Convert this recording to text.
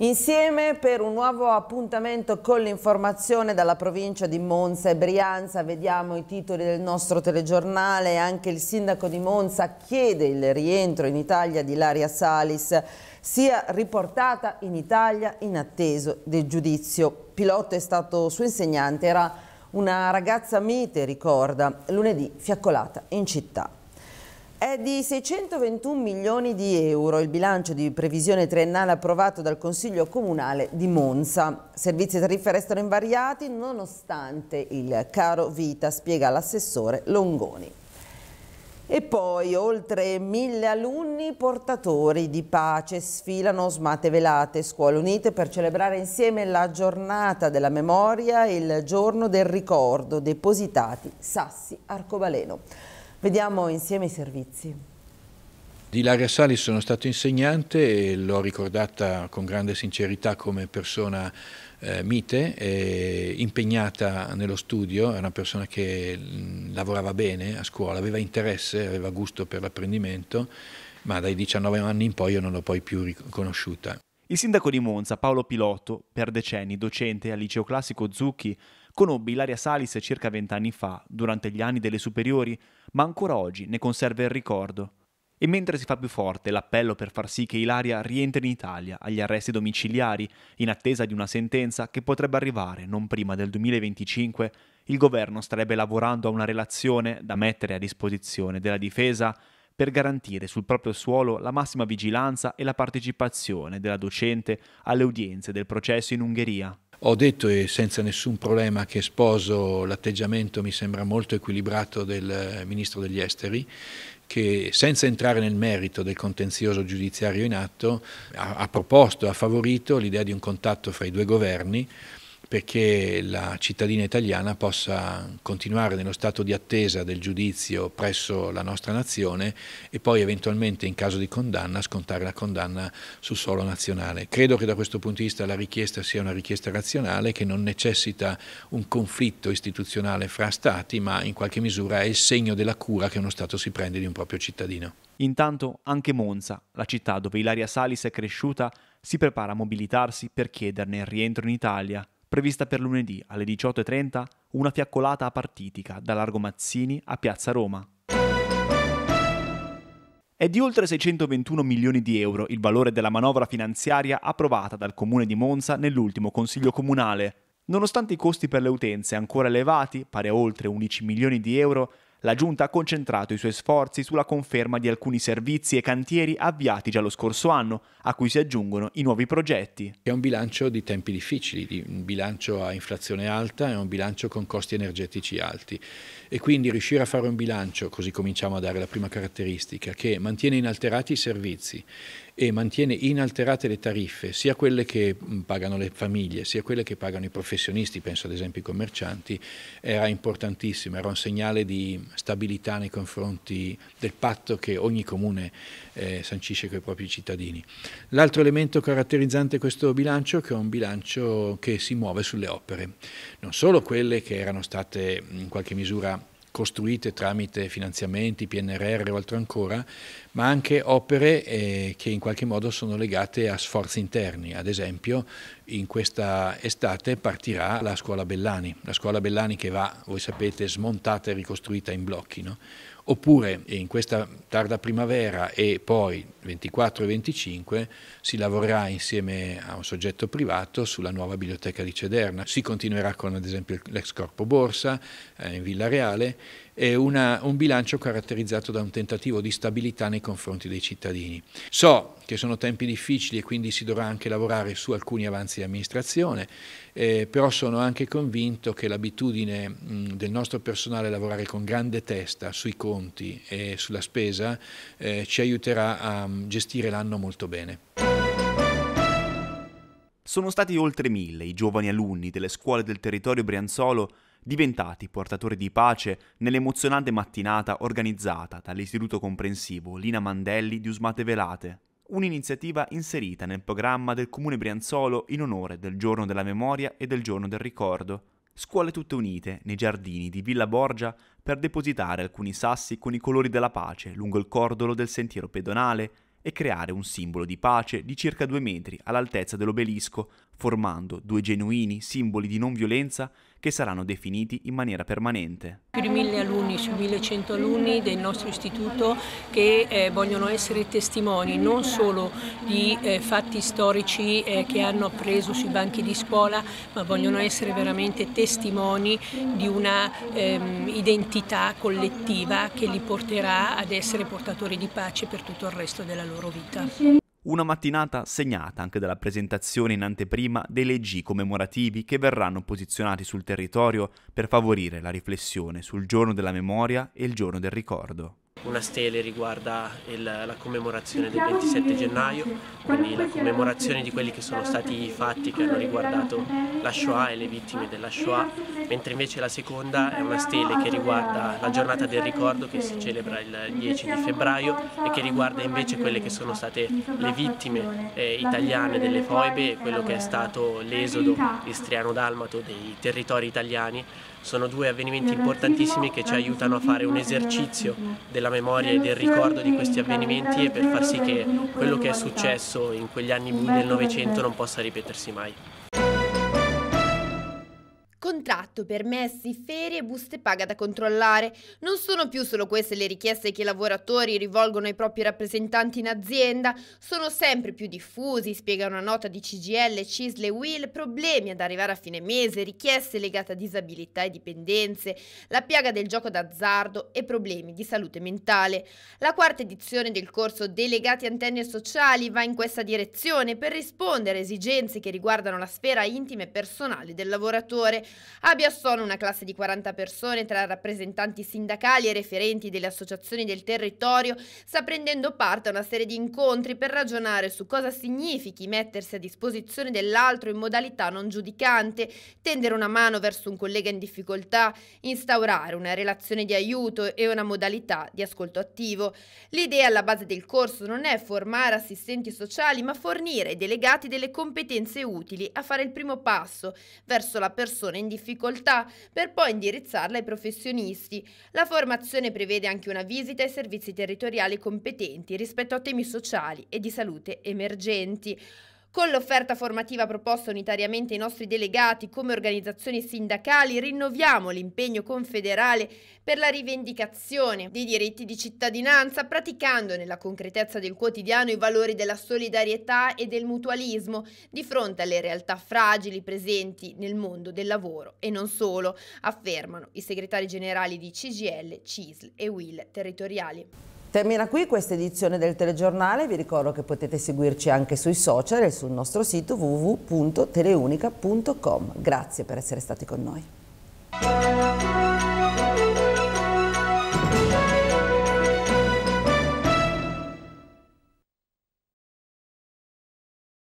Insieme per un nuovo appuntamento con l'informazione dalla provincia di Monza e Brianza, vediamo i titoli del nostro telegiornale, anche il sindaco di Monza chiede il rientro in Italia di Laria Salis, sia riportata in Italia in atteso del giudizio. Pilota è stato suo insegnante, era una ragazza mite, ricorda, lunedì fiaccolata in città. È di 621 milioni di euro il bilancio di previsione triennale approvato dal Consiglio Comunale di Monza. Servizi e tariffe restano invariati nonostante il caro vita, spiega l'assessore Longoni. E poi oltre mille alunni portatori di pace sfilano smate velate, scuole unite per celebrare insieme la giornata della memoria e il giorno del ricordo depositati sassi arcobaleno. Vediamo insieme i servizi. Di Ilaria Sali sono stato insegnante e l'ho ricordata con grande sincerità come persona eh, mite, e impegnata nello studio, era una persona che mh, mm, lavorava bene a scuola, aveva interesse, aveva gusto per l'apprendimento, ma dai 19 anni in poi io non l'ho poi più riconosciuta. Il sindaco di Monza, Paolo Piloto, per decenni docente al liceo classico Zucchi, conobbe Ilaria Salis circa vent'anni fa, durante gli anni delle superiori, ma ancora oggi ne conserva il ricordo. E mentre si fa più forte l'appello per far sì che Ilaria rientri in Italia agli arresti domiciliari, in attesa di una sentenza che potrebbe arrivare non prima del 2025, il governo starebbe lavorando a una relazione da mettere a disposizione della difesa per garantire sul proprio suolo la massima vigilanza e la partecipazione della docente alle udienze del processo in Ungheria. Ho detto e senza nessun problema che sposo l'atteggiamento, mi sembra molto equilibrato, del eh, Ministro degli Esteri, che senza entrare nel merito del contenzioso giudiziario in atto ha, proposto, ha favorito l'idea di un contatto fra i due governi perché la cittadina italiana possa continuare nello stato di attesa del giudizio presso la nostra nazione e poi eventualmente in caso di condanna scontare la condanna sul suolo nazionale. Credo che da questo punto di vista la richiesta sia una richiesta razionale che non necessita un conflitto istituzionale fra Stati ma in qualche misura è il segno della cura che uno Stato si prende di un proprio cittadino. Intanto anche Monza, la città dove Ilaria Salis è cresciuta, si prepara a mobilitarsi per chiederne il rientro in Italia Prevista per lunedì alle 18.30 una fiaccolata a partitica da Largo Mazzini a Piazza Roma. È di oltre 621 milioni di euro il valore della manovra finanziaria approvata dal Comune di Monza nell'ultimo Consiglio Comunale. Nonostante i costi per le utenze ancora elevati, pari a oltre 11 milioni di euro, la Giunta ha concentrato i suoi sforzi sulla conferma di alcuni servizi e cantieri avviati già lo scorso anno, a cui si aggiungono i nuovi progetti. È un bilancio di tempi difficili, di un bilancio a inflazione alta e un bilancio con costi energetici alti. E quindi riuscire a fare un bilancio, così cominciamo a dare la prima caratteristica, che mantiene inalterati i servizi e mantiene inalterate le tariffe, sia quelle che mm, pagano le famiglie, sia quelle che pagano i professionisti, penso ad esempio i commercianti, era importantissimo, era un segnale di stabilità nei confronti del patto che ogni comune eh, sancisce con i propri cittadini. L'altro elemento caratterizzante questo bilancio è che è un bilancio che si muove sulle opere, non solo quelle che erano state in qualche misura costruite tramite finanziamenti, PNRR o altro ancora, ma anche opere eh, che in qualche modo sono legate a sforzi interni. Ad esempio in questa estate partirà la scuola Bellani, la scuola Bellani che va, voi sapete, smontata e ricostruita in blocchi. No? oppure in questa tarda primavera e poi 24 e 25 si lavorerà insieme a un soggetto privato sulla nuova biblioteca di Cederna. Si continuerà con ad esempio l'ex corpo borsa eh, in Villa Reale una, un bilancio caratterizzato da un tentativo di stabilità nei confronti dei cittadini. So che sono tempi difficili e quindi si dovrà anche lavorare su alcuni avanzi di amministrazione, eh, però sono anche convinto che l'abitudine del nostro personale a lavorare con grande testa sui conti e sulla spesa eh, ci aiuterà a gestire l'anno molto bene. Sono stati oltre mille i giovani alunni delle scuole del territorio brianzolo diventati portatori di pace nell'emozionante mattinata organizzata dall'Istituto Comprensivo Lina Mandelli di Usmate Velate, un'iniziativa inserita nel programma del Comune Brianzolo in onore del Giorno della Memoria e del Giorno del Ricordo. Scuole tutte unite nei giardini di Villa Borgia per depositare alcuni sassi con i colori della pace lungo il cordolo del sentiero pedonale e creare un simbolo di pace di circa due metri all'altezza dell'obelisco formando due genuini simboli di non violenza che saranno definiti in maniera permanente. Più di 1000 alunni su 1100 alunni del nostro istituto che eh, vogliono essere testimoni non solo di eh, fatti storici eh, che hanno appreso sui banchi di scuola, ma vogliono essere veramente testimoni di una ehm, identità collettiva che li porterà ad essere portatori di pace per tutto il resto della loro vita. Una mattinata segnata anche dalla presentazione in anteprima dei leggi commemorativi che verranno posizionati sul territorio per favorire la riflessione sul giorno della memoria e il giorno del ricordo. Una stele riguarda il, la commemorazione del 27 gennaio, quindi la commemorazione di quelli che sono stati i fatti che hanno riguardato la Shoah e le vittime della Shoah, mentre invece la seconda è una stele che riguarda la giornata del ricordo che si celebra il 10 di febbraio e che riguarda invece quelle che sono state le vittime eh, italiane delle foibe e quello che è stato l'esodo istriano-dalmato dei territori italiani sono due avvenimenti importantissimi che ci aiutano a fare un esercizio della memoria e del ricordo di questi avvenimenti e per far sì che quello che è successo in quegli anni bui del Novecento non possa ripetersi mai ritratto, permessi, ferie e buste paga da controllare. Non sono più solo queste le richieste che i lavoratori rivolgono ai propri rappresentanti in azienda, sono sempre più diffusi, spiega una nota di CGL, Cisle e WIL, problemi ad arrivare a fine mese, richieste legate a disabilità e dipendenze, la piaga del gioco d'azzardo e problemi di salute mentale. La quarta edizione del corso Delegati Antenne Sociali va in questa direzione per rispondere a esigenze che riguardano la sfera intima e personale del lavoratore. Abbia sono una classe di 40 persone tra rappresentanti sindacali e referenti delle associazioni del territorio sta prendendo parte a una serie di incontri per ragionare su cosa significhi mettersi a disposizione dell'altro in modalità non giudicante, tendere una mano verso un collega in difficoltà, instaurare una relazione di aiuto e una modalità di ascolto attivo. L'idea alla base del corso non è formare assistenti sociali, ma fornire ai delegati delle competenze utili a fare il primo passo verso la persona in difficoltà difficoltà per poi indirizzarla ai professionisti. La formazione prevede anche una visita ai servizi territoriali competenti rispetto a temi sociali e di salute emergenti. Con l'offerta formativa proposta unitariamente ai nostri delegati come organizzazioni sindacali rinnoviamo l'impegno confederale per la rivendicazione dei diritti di cittadinanza praticando nella concretezza del quotidiano i valori della solidarietà e del mutualismo di fronte alle realtà fragili presenti nel mondo del lavoro e non solo, affermano i segretari generali di CGL, CISL e WIL territoriali. Termina qui questa edizione del telegiornale, vi ricordo che potete seguirci anche sui social e sul nostro sito www.teleunica.com. Grazie per essere stati con noi.